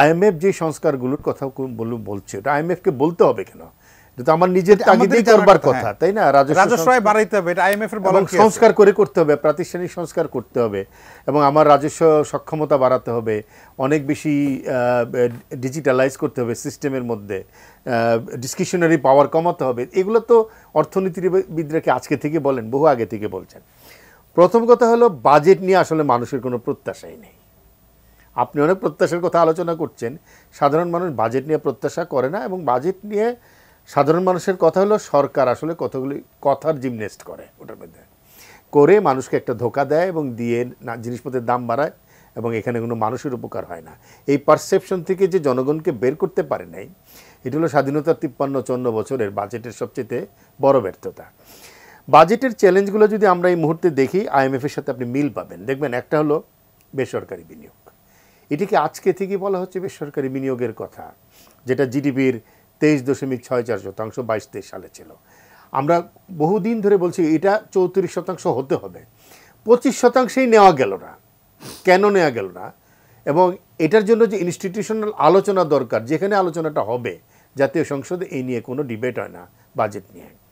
IMF যে সংস্কারগুলোর কথা বলছে ওটা আইএমএফকে বলতে হবে কেন এটা তো আমার নিজের তাগিদেই করবার কথা হ্যাঁ। তাই না রাজস্ব বাড়াইতে হবে এটা আইএমএফ এর বলা সংস্কার করে করতে হবে প্রাতিষ্ঠানিক সংস্কার করতে হবে এবং আমার রাজস্ব সক্ষমতা বাড়াতে হবে অনেক বেশি ডিজিটালাইজ করতে হবে সিস্টেমের মধ্যে ডিসক্রিশনারি পাওয়ার কমাতে হবে এগুলো তো অর্থনীতিবিদরাকে আজকে থেকে বলেন বহু আগে থেকে বলছেন প্রথম কথা হলো বাজেট নিয়ে আসলে মানুষের কোনো প্রত্যাশাই নেই আপনি অনেক প্রত্যাশার কথা আলোচনা করছেন সাধারণ মানুষ বাজেট নিয়ে প্রত্যাশা করে না এবং বাজেট নিয়ে সাধারণ মানুষের কথা হলো সরকার আসলে কতগুলি কথার জিমনেস্ট করে ওটার মধ্যে করে মানুষকে একটা ধোকা দেয় এবং দিয়ে না জিনিসপত্রের দাম বাড়ায় এবং এখানে কোনো মানুষের উপকার হয় না এই পারসেপশন থেকে যে জনগণকে বের করতে পারে নাই এটি হলো স্বাধীনতার তিপ্পান্ন চন্ন বছরের বাজেটের সবচেয়ে বড় ব্যর্থতা বাজেটের চ্যালেঞ্জগুলো যদি আমরা এই মুহূর্তে দেখি আইএমএফের সাথে আপনি মিল পাবেন দেখবেন একটা হলো বেসরকারি বিনিয়োগ এটিকে আজকে থেকে বলা হচ্ছে বেসরকারি বিনিয়োগের কথা যেটা জিডিপির তেইশ দশমিক ছয় চার শতাংশ বাইশ তেইশ সালে ছিল আমরা বহুদিন ধরে বলছি এটা চৌত্রিশ শতাংশ হতে হবে পঁচিশ শতাংশেই নেওয়া গেল না কেন নেওয়া গেল না এবং এটার জন্য যে ইনস্টিটিউশনাল আলোচনা দরকার যেখানে আলোচনাটা হবে জাতীয় সংসদে এই নিয়ে কোনো ডিবেট হয় না বাজেট নিয়ে